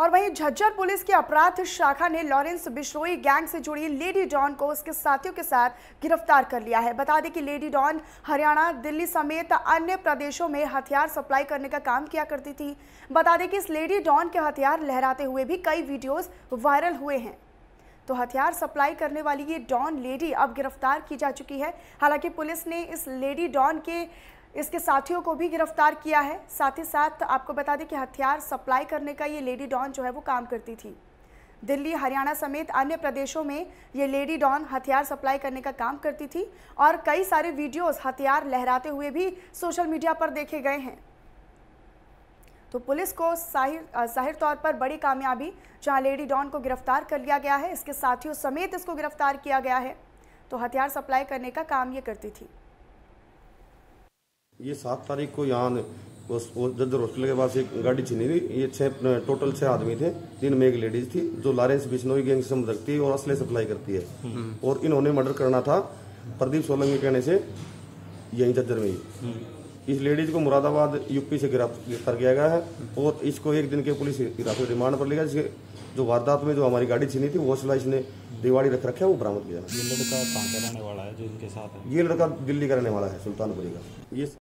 और वहीं झज्जर पुलिस की अपराध शाखा ने लॉरेंस बिश्रोई गैंग से जुड़ी लेडी डॉन को उसके साथियों के साथ गिरफ्तार कर लिया है बता दें कि लेडी डॉन हरियाणा दिल्ली समेत अन्य प्रदेशों में हथियार सप्लाई करने का काम किया करती थी बता दें कि इस लेडी डॉन के हथियार लहराते हुए भी कई वीडियोज वायरल हुए हैं तो हथियार सप्लाई करने वाली ये डॉन लेडी अब गिरफ्तार की जा चुकी है हालांकि पुलिस ने इस लेडी डॉन के इसके साथियों को भी गिरफ्तार किया है साथ ही साथ आपको बता दें कि हथियार सप्लाई करने का ये लेडी डॉन जो है वो काम करती थी दिल्ली हरियाणा समेत अन्य प्रदेशों में ये लेडी डॉन हथियार सप्लाई करने का काम करती थी और कई सारे वीडियोस हथियार लहराते हुए भी सोशल मीडिया पर देखे गए हैं तो पुलिस को जाहिर जाहिर तौर पर बड़ी कामयाबी जहां लेडी डॉन को गिरफ्तार कर लिया गया है इसके साथियों समेत इसको गिरफ्तार किया गया है तो हथियार सप्लाई करने का काम ये करती थी ये सात तारीख को यहाँ जदर हॉस्पिटल के पास एक गाड़ी छीनी थी ये छः टोटल छः आदमी थे तीन में एक लेडीज थी जो लारेंस बिश्नोई गैंग से रखती है और असले सप्लाई करती है हम्म। और इन्होंने मर्डर करना था प्रदीप सोलंगी कहने से यहीं जद्दर में ही हम्म। इस लेडीज को मुरादाबाद यूपी से गिरफ्तार किया गया है और इसको एक दिन के पुलिस हिरासत रिमांड पर लिया जो वारदात में जो हमारी गाड़ी छीनी थी वो असला इसने दिवाड़ी रख रखा है वो बरामद किया ये लड़का कहाँ का रहने वाला है जो इनके साथ है ये लड़का दिल्ली का रहने वाला है सुल्तानपुरी का ये